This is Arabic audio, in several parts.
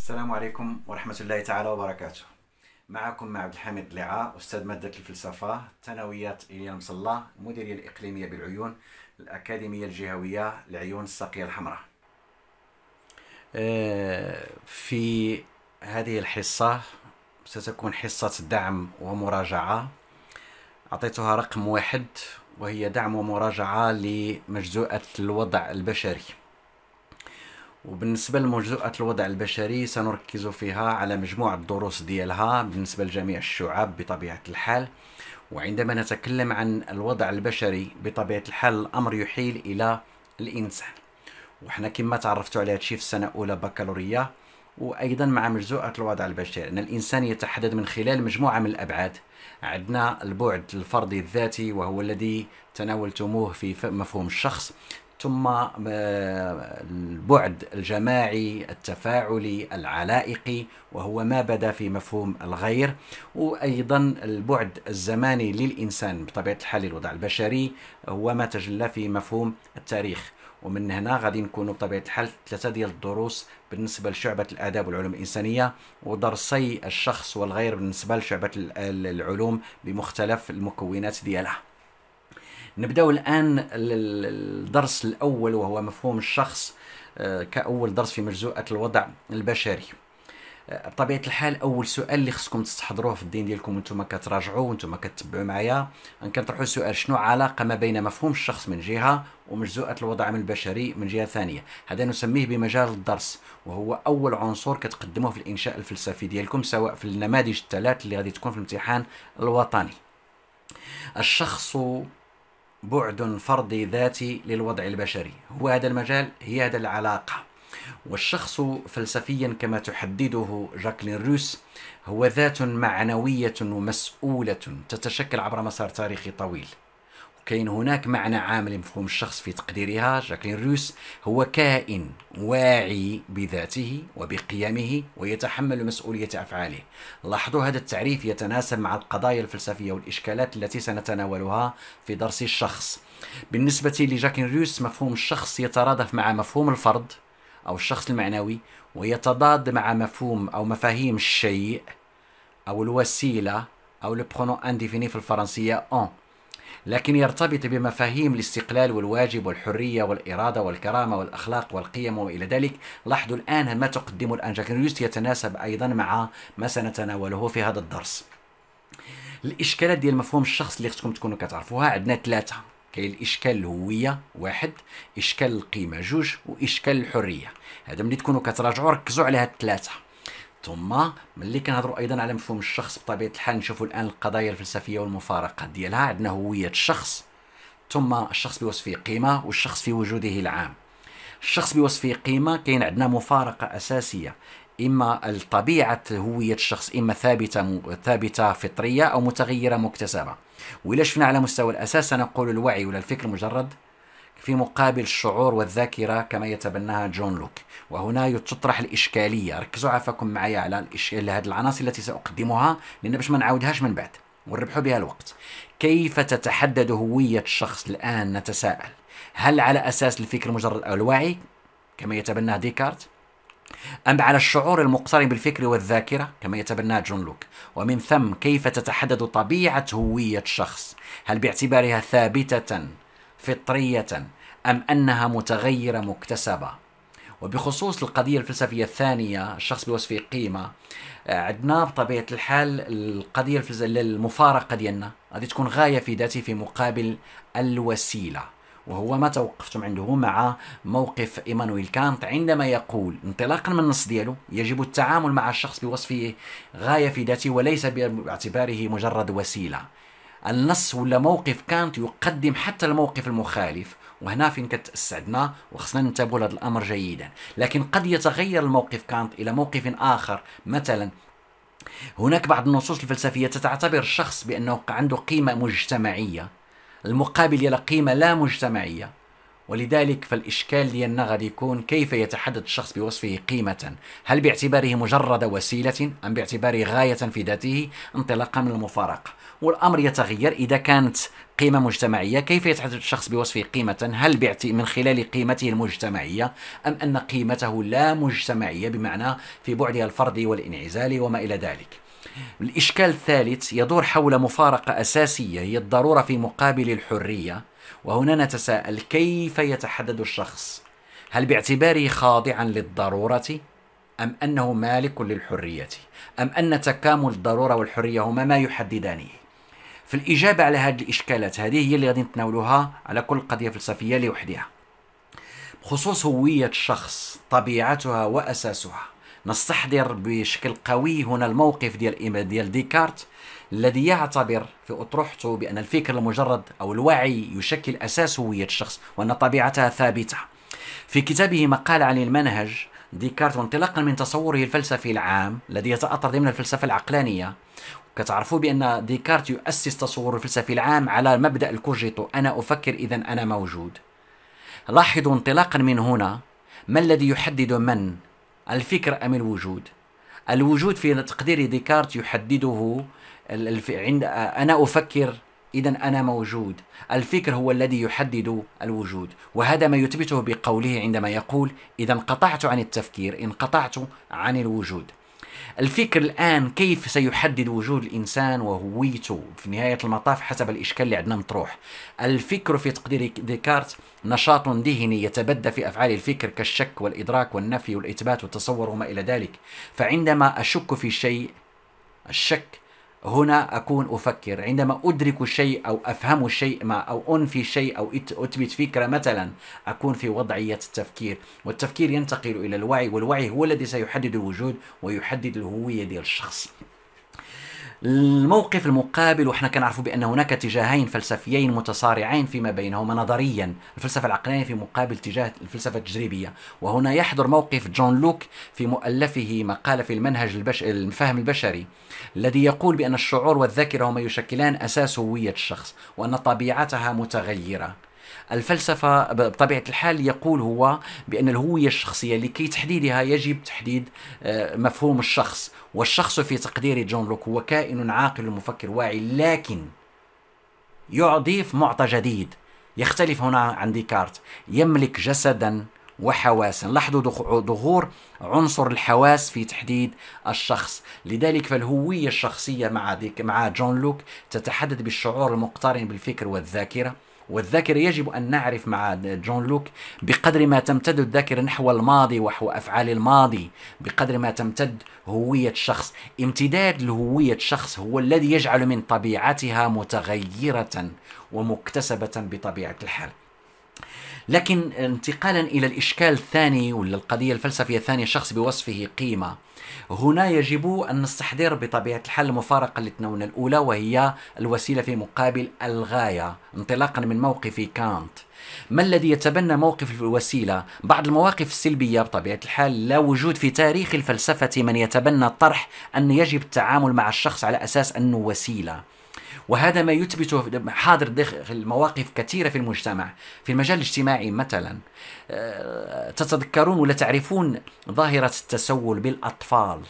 السلام عليكم ورحمة الله تعالى وبركاته معكم مع عبد الحميد لعاء أستاذ مادة الفلسفة ثانويات إليا المصلى المديرية الإقليمية بالعيون الأكاديمية الجهوية لعيون الساقية الحمراء آه، في هذه الحصة ستكون حصة دعم ومراجعة أعطيتها رقم واحد وهي دعم ومراجعة لمجزوءة الوضع البشري وبالنسبة لموضوعة الوضع البشري سنركز فيها على مجموعة دروس ديالها بالنسبة لجميع الشعاب بطبيعة الحال وعندما نتكلم عن الوضع البشري بطبيعة الحال الأمر يحيل إلى الإنسان وحنا كما تعرفتوا على هادشي في السنة الأولى بكالوريا وأيضا مع مجزوءة الوضع البشري أن الإنسان يتحدد من خلال مجموعة من الأبعاد عندنا البعد الفردي الذاتي وهو الذي تناولتموه في مفهوم الشخص ثم آه، البعد الجماعي التفاعلي العلائقي وهو ما بدا في مفهوم الغير وايضا البعد الزماني للانسان بطبيعه الحال الوضع البشري هو ما تجلى في مفهوم التاريخ ومن هنا غادي نكونوا بطبيعه الحال ثلاثه ديال الدروس بالنسبه لشعبه الاداب والعلوم الانسانيه ودرسي الشخص والغير بالنسبه لشعبه العلوم بمختلف المكونات ديالها نبداو الان الدرس الاول وهو مفهوم الشخص آه، كاول درس في مجزوءه الوضع البشري آه، بطبيعه الحال اول سؤال اللي خصكم تستحضروه في الدين ديالكم وانتم كتراجعوا وانتم كتبعوا معايا كنطرحوا سؤال شنو علاقة ما بين مفهوم الشخص من جهه ومجزوءه الوضع البشري من جهه ثانيه هذا نسميه بمجال الدرس وهو اول عنصر كتقدموه في الانشاء الفلسفي ديالكم سواء في النماذج الثلاث اللي غادي تكون في الامتحان الوطني الشخص بعد فردي ذاتي للوضع البشري هو هذا المجال هي هذا العلاقة والشخص فلسفيا كما تحدده جاكلين روس هو ذات معنوية ومسؤولة تتشكل عبر مسار تاريخي طويل كاين هناك معنى عام لمفهوم الشخص في تقديرها جاكلين روس هو كائن واعي بذاته وبقيمه ويتحمل مسؤولية أفعاله لاحظوا هذا التعريف يتناسب مع القضايا الفلسفية والإشكالات التي سنتناولها في درس الشخص بالنسبة لجاكلين روس مفهوم الشخص يترادف مع مفهوم الفرد أو الشخص المعنوي ويتضاد مع مفهوم أو مفاهيم الشيء أو الوسيلة أو لو انديفيني في الفرنسية أون لكن يرتبط بمفاهيم الاستقلال والواجب والحرية والإرادة والكرامة والأخلاق والقيم وإلى ذلك لاحظوا الآن ما تقدمه الأنجاكريوس يتناسب أيضا مع ما سنتناوله في هذا الدرس الاشكالات ديال مفهوم الشخص اللي خصكم تكونوا كتعرفوها عندنا ثلاثه كاين الاشكال الهويه واحد اشكال القيمه جوج واشكال الحريه هذا ملي تكونوا كتراجعوا ركزوا على هاد الثلاثه ثم ملي كنهضروا ايضا على مفهوم الشخص بطبيعه الحال نشوفوا الان القضايا الفلسفيه والمفارقه ديالها عندنا هويه الشخص ثم الشخص بوصفه قيمه والشخص في وجوده العام الشخص بوصفه قيمه كاين عندنا مفارقه اساسيه اما الطبيعه هويه الشخص اما ثابته م... ثابته فطريه او متغيره مكتسبه وإلا شفنا على مستوى الاساس سنقول الوعي ولا الفكر مجرد في مقابل الشعور والذاكرة كما يتبناها جون لوك وهنا تطرح الإشكالية ركزوا عفاكم معي على الإشكال هذه العناصر التي سأقدمها لأن باش ما نعاودهاش من بعد ونربحوا بها الوقت كيف تتحدد هوية الشخص الآن نتساءل هل على أساس الفكر مجرد أو الوعي كما يتبناه ديكارت أم على الشعور المقترن بالفكر والذاكرة كما يتبناه جون لوك ومن ثم كيف تتحدد طبيعة هوية الشخص هل باعتبارها ثابتة فطرية أم أنها متغيرة مكتسبة وبخصوص القضية الفلسفية الثانية الشخص بوصفه قيمة آه، عندنا بطبيعة الحال القضية الفلسفية المفارقة ديالنا غادي تكون غاية في ذاته في مقابل الوسيلة وهو ما توقفتم عنده مع موقف ايمانويل كانت عندما يقول انطلاقا من النص ديالو يجب التعامل مع الشخص بوصفه غايه في ذاته وليس باعتباره مجرد وسيله النص ولا موقف كانت يقدم حتى الموقف المخالف وهنا فين كتستعدنا وخصنا ننتبهوا لهذا الامر جيدا لكن قد يتغير الموقف كانت الى موقف اخر مثلا هناك بعض النصوص الفلسفيه تعتبر الشخص بانه عنده قيمه مجتمعيه المقابل الى قيمه لا مجتمعيه ولذلك فالإشكال غادي يكون كيف يتحدد الشخص بوصفه قيمة هل باعتباره مجرد وسيلة أم باعتباره غاية في ذاته انطلاقا من المفارقة والأمر يتغير إذا كانت قيمة مجتمعية كيف يتحدث الشخص بوصفه قيمة هل من خلال قيمته المجتمعية أم أن قيمته لا مجتمعية بمعنى في بعدها الفردي والانعزالي وما إلى ذلك الإشكال الثالث يدور حول مفارقة أساسية هي الضرورة في مقابل الحرية وهنا نتساءل كيف يتحدد الشخص هل باعتباره خاضعا للضروره ام انه مالك للحريه ام ان تكامل الضروره والحريه هما ما يحددانه في الإجابة على هذه الإشكالات هذه هي اللي غادي نتناولوها على كل قضية فلسفية لوحدها بخصوص هوية الشخص طبيعتها وأساسها نستحضر بشكل قوي هنا الموقف ديال ديال ديكارت الذي يعتبر في أطروحته بأن الفكر المجرد أو الوعي يشكل أساس هوية الشخص وأن طبيعتها ثابتة في كتابه مقال عن المنهج ديكارت وانطلاقا من تصوره الفلسفي العام الذي يتأطر ضمن الفلسفة العقلانية كتعرفوا بأن ديكارت يؤسس تصور الفلسفي العام على مبدأ الكوجيتو أنا أفكر إذا أنا موجود لاحظوا انطلاقا من هنا ما الذي يحدد من الفكر أم الوجود الوجود في تقدير ديكارت يحدده الف... عند انا افكر اذا انا موجود الفكر هو الذي يحدد الوجود وهذا ما يثبته بقوله عندما يقول اذا انقطعت عن التفكير انقطعت عن الوجود الفكر الان كيف سيحدد وجود الانسان وهويته في نهايه المطاف حسب الاشكال اللي عندنا مطروح الفكر في تقدير ديكارت نشاط ذهني يتبدى في افعال الفكر كالشك والادراك والنفي والاثبات والتصور وما الى ذلك فعندما اشك في شيء الشك هنا أكون أفكر عندما أدرك شيء أو أفهم شيء ما أو أنفي شيء أو أثبت فكرة مثلا أكون في وضعية التفكير والتفكير ينتقل إلى الوعي والوعي هو الذي سيحدد الوجود ويحدد الهوية ديال الشخص الموقف المقابل وحنا كنعرفوا بأن هناك اتجاهين فلسفيين متصارعين فيما بينهما نظريا الفلسفة العقلانية في مقابل اتجاه الفلسفة التجريبية وهنا يحضر موقف جون لوك في مؤلفه مقالة في المنهج البش... الفهم البشري الذي يقول بأن الشعور والذاكرة هما يشكلان أساس هوية الشخص وأن طبيعتها متغيرة الفلسفة بطبيعة الحال يقول هو بأن الهوية الشخصية لكي تحديدها يجب تحديد آه، مفهوم الشخص والشخص في تقدير جون لوك هو كائن عاقل مفكر واعي لكن يعضيف معطى جديد يختلف هنا عن ديكارت يملك جسدا وحواسا لاحظوا ظهور عنصر الحواس في تحديد الشخص لذلك فالهوية الشخصية مع, ديك مع جون لوك تتحدد بالشعور المقترن بالفكر والذاكرة والذاكرة يجب أن نعرف مع جون لوك بقدر ما تمتد الذاكرة نحو الماضي ونحو أفعال الماضي بقدر ما تمتد هوية شخص امتداد لهوية شخص هو الذي يجعل من طبيعتها متغيرة ومكتسبة بطبيعة الحال لكن انتقالا إلى الإشكال الثاني ولا القضية الفلسفية الثانية الشخص بوصفه قيمة هنا يجب أن نستحضر بطبيعة الحال المفارقة اللي الأولى وهي الوسيلة في مقابل الغاية انطلاقا من موقف كانت ما الذي يتبنى موقف الوسيلة؟ بعض المواقف السلبية بطبيعة الحال لا وجود في تاريخ الفلسفة من يتبنى طرح أن يجب التعامل مع الشخص على أساس أنه وسيلة وهذا ما يثبته حاضر داخل مواقف كثيرة في المجتمع في المجال الاجتماعي مثلا آه، تتذكرون ولا تعرفون ظاهرة التسول بالأطفال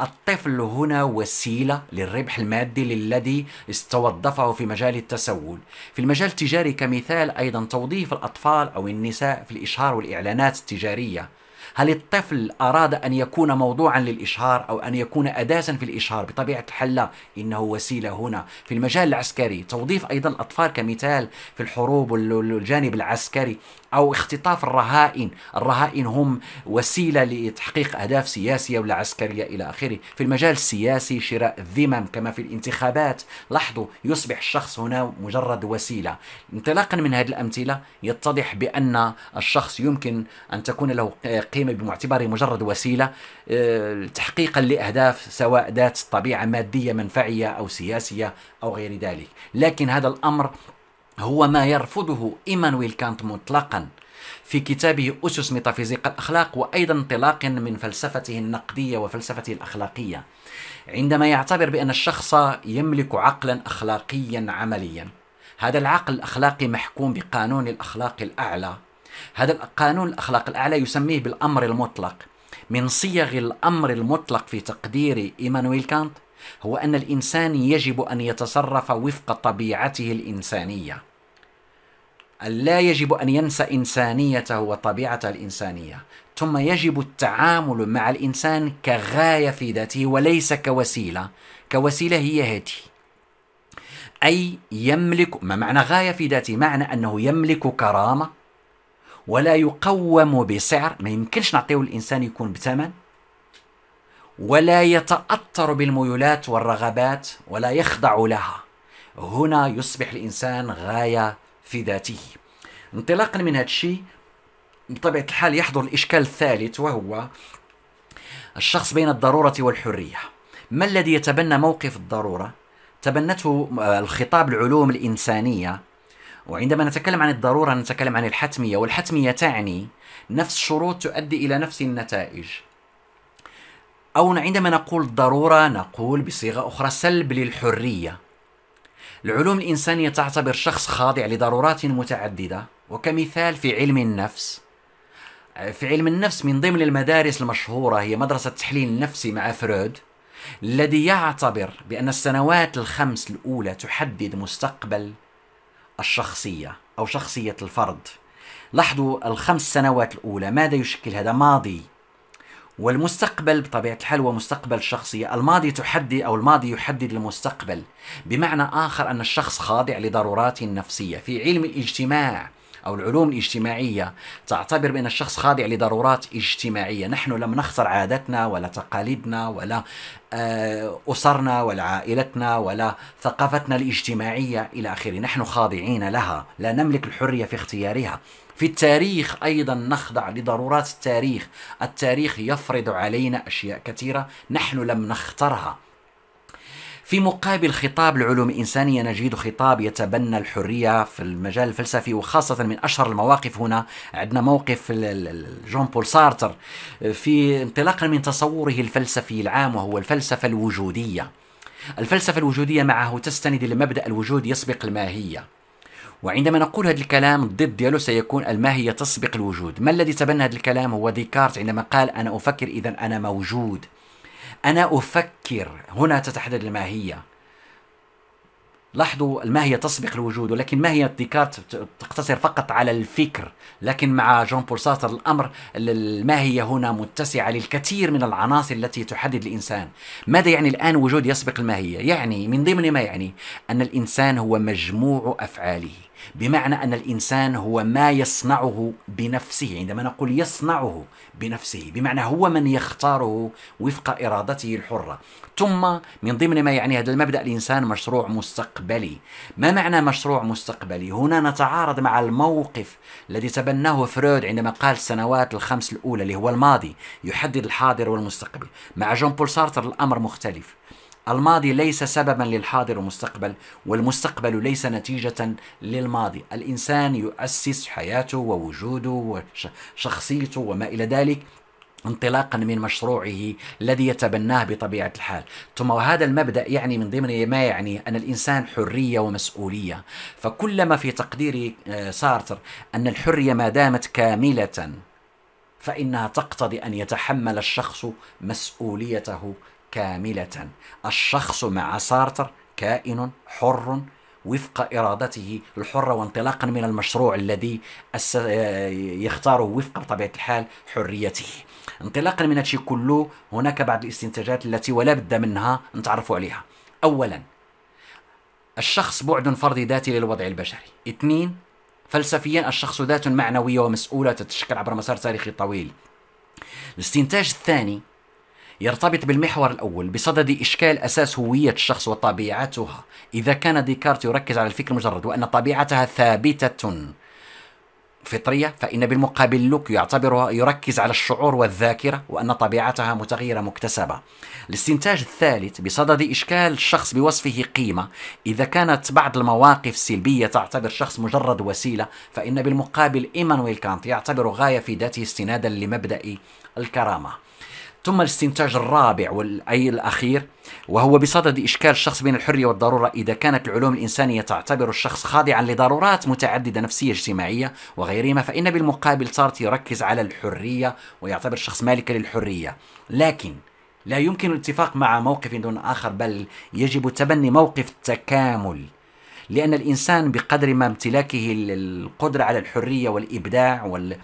الطفل هنا وسيلة للربح المادي للذي استوظفه في مجال التسول في المجال التجاري كمثال أيضا توظيف الأطفال أو النساء في الإشهار والإعلانات التجارية هل الطفل أراد أن يكون موضوعا للإشهار أو أن يكون أداة في الإشهار بطبيعة الحال لا إنه وسيلة هنا في المجال العسكري توظيف أيضا الأطفال كمثال في الحروب والجانب العسكري أو اختطاف الرهائن الرهائن هم وسيلة لتحقيق أهداف سياسية ولا عسكرية إلى آخره في المجال السياسي شراء الذمم كما في الانتخابات لاحظوا يصبح الشخص هنا مجرد وسيلة انطلاقا من هذه الأمثلة يتضح بأن الشخص يمكن أن تكون له القيمة باعتباره مجرد وسيلة آه، تحقيقا لأهداف سواء ذات طبيعة مادية منفعية أو سياسية أو غير ذلك لكن هذا الأمر هو ما يرفضه إيمانويل كانت مطلقا في كتابه أسس ميتافيزيقا الأخلاق وأيضا انطلاقا من فلسفته النقدية وفلسفته الأخلاقية عندما يعتبر بأن الشخص يملك عقلا أخلاقيا عمليا هذا العقل الأخلاقي محكوم بقانون الأخلاق الأعلى هذا القانون الأخلاق الأعلى يسميه بالأمر المطلق من صيغ الأمر المطلق في تقدير إيمانويل كانت هو أن الإنسان يجب أن يتصرف وفق طبيعته الإنسانية لا يجب أن ينسى إنسانيته وطبيعته الإنسانية ثم يجب التعامل مع الإنسان كغاية في ذاته وليس كوسيلة كوسيلة هي هذه أي يملك ما معنى غاية في ذاته معنى أنه يملك كرامة ولا يقوم بسعر ما يمكنش نعطيه الإنسان يكون بثمن ولا يتأثر بالميولات والرغبات ولا يخضع لها هنا يصبح الإنسان غاية في ذاته انطلاقا من هذا الشيء بطبيعة الحال يحضر الإشكال الثالث وهو الشخص بين الضرورة والحرية ما الذي يتبنى موقف الضرورة؟ تبنته آه، الخطاب العلوم الإنسانية وعندما نتكلم عن الضرورة نتكلم عن الحتمية والحتمية تعني نفس الشروط تؤدي إلى نفس النتائج أو عندما نقول ضرورة نقول بصيغة أخرى سلب للحرية العلوم الإنسانية تعتبر شخص خاضع لضرورات متعددة وكمثال في علم النفس في علم النفس من ضمن المدارس المشهورة هي مدرسة التحليل النفسي مع فرويد الذي يعتبر بأن السنوات الخمس الأولى تحدد مستقبل الشخصية أو شخصية الفرد لاحظوا الخمس سنوات الأولى ماذا يشكل هذا ماضي والمستقبل بطبيعة الحال هو مستقبل الشخصية الماضي تحدد أو الماضي يحدد المستقبل بمعنى آخر أن الشخص خاضع لضرورات نفسية في علم الاجتماع أو العلوم الاجتماعية تعتبر بأن الشخص خاضع لضرورات اجتماعية نحن لم نخسر عاداتنا ولا تقاليدنا ولا آه، أسرنا ولا عائلتنا ولا ثقافتنا الاجتماعية إلى آخره نحن خاضعين لها لا نملك الحرية في اختيارها في التاريخ أيضا نخضع لضرورات التاريخ التاريخ يفرض علينا أشياء كثيرة نحن لم نخترها في مقابل خطاب العلوم الإنسانية نجد خطاب يتبنى الحرية في المجال الفلسفي وخاصة من أشهر المواقف هنا عندنا موقف جون بول سارتر آه، في انطلاقا من تصوره الفلسفي العام وهو الفلسفة الوجودية الفلسفة الوجودية معه تستند لمبدأ الوجود يسبق الماهية وعندما نقول هذا الكلام الضد ديالو سيكون الماهية تسبق الوجود ما الذي تبنى هذا الكلام هو ديكارت عندما قال أنا أفكر إذا أنا موجود أنا أفكر هنا تتحدد الماهية لاحظوا الماهية تسبق الوجود ولكن ماهية ديكارت تقتصر فقط على الفكر لكن مع جون بول سارتر الأمر الماهية هنا متسعة للكثير من العناصر التي تحدد الإنسان ماذا يعني الآن وجود يسبق الماهية؟ يعني من ضمن ما يعني أن الإنسان هو مجموع أفعاله بمعنى أن الإنسان هو ما يصنعه بنفسه يعني عندما نقول يصنعه بنفسه بمعنى هو من يختاره وفق إرادته الحرة ثم من ضمن ما يعني هذا المبدأ الإنسان مشروع مستقبلي ما معنى مشروع مستقبلي؟ هنا نتعارض مع الموقف الذي تبناه فرويد عندما قال السنوات الخمس الأولى اللي هو الماضي يحدد الحاضر والمستقبل مع جون بول سارتر الأمر مختلف الماضي ليس سببا للحاضر ومستقبل والمستقبل ليس نتيجة للماضي الإنسان يؤسس حياته ووجوده وشخصيته وما إلى ذلك انطلاقا من مشروعه الذي يتبناه بطبيعه الحال، ثم هذا المبدا يعني من ضمن ما يعني ان الانسان حريه ومسؤوليه، فكلما في تقدير آه، سارتر ان الحريه ما دامت كامله فانها تقتضي ان يتحمل الشخص مسؤوليته كاملة الشخص مع سارتر كائن حر وفق إرادته الحرة وانطلاقا من المشروع الذي يختاره وفق بطبيعة الحال حريته انطلاقا من هادشي كله هناك بعض الاستنتاجات التي ولا بد منها نتعرفوا عليها أولا الشخص بعد فردي ذاتي للوضع البشري اثنين فلسفيا الشخص ذات معنوية ومسؤولة تتشكل عبر مسار تاريخي طويل الاستنتاج الثاني يرتبط بالمحور الأول بصدد إشكال أساس هوية الشخص وطبيعتها إذا كان ديكارت يركز على الفكر المجرد وأن طبيعتها ثابتة فطرية فإن بالمقابل لوك يعتبرها يركز على الشعور والذاكرة وأن طبيعتها متغيرة مكتسبة الاستنتاج الثالث بصدد إشكال الشخص بوصفه قيمة إذا كانت بعض المواقف السلبية تعتبر شخص مجرد وسيلة فإن بالمقابل إيمانويل كانت يعتبر غاية في ذاته استنادا لمبدأ الكرامة ثم الاستنتاج الرابع والأي الأخير وهو بصدد إشكال الشخص بين الحرية والضرورة إذا كانت العلوم الإنسانية تعتبر الشخص خاضعا لضرورات متعددة نفسية اجتماعية وغيرهما فإن بالمقابل سارت يركز على الحرية ويعتبر الشخص مالكا للحرية لكن لا يمكن الاتفاق مع موقف دون آخر بل يجب تبني موقف التكامل لأن الإنسان بقدر ما امتلاكه القدرة على الحرية والإبداع وال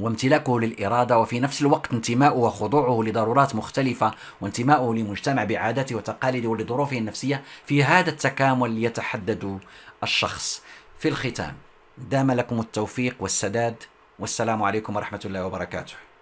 وامتلاكه للإرادة وفي نفس الوقت انتماؤه وخضوعه لضرورات مختلفة وانتماؤه لمجتمع بعاداته وتقاليده ولظروفه النفسية في هذا التكامل يتحدد الشخص في الختام دام لكم التوفيق والسداد والسلام عليكم ورحمة الله وبركاته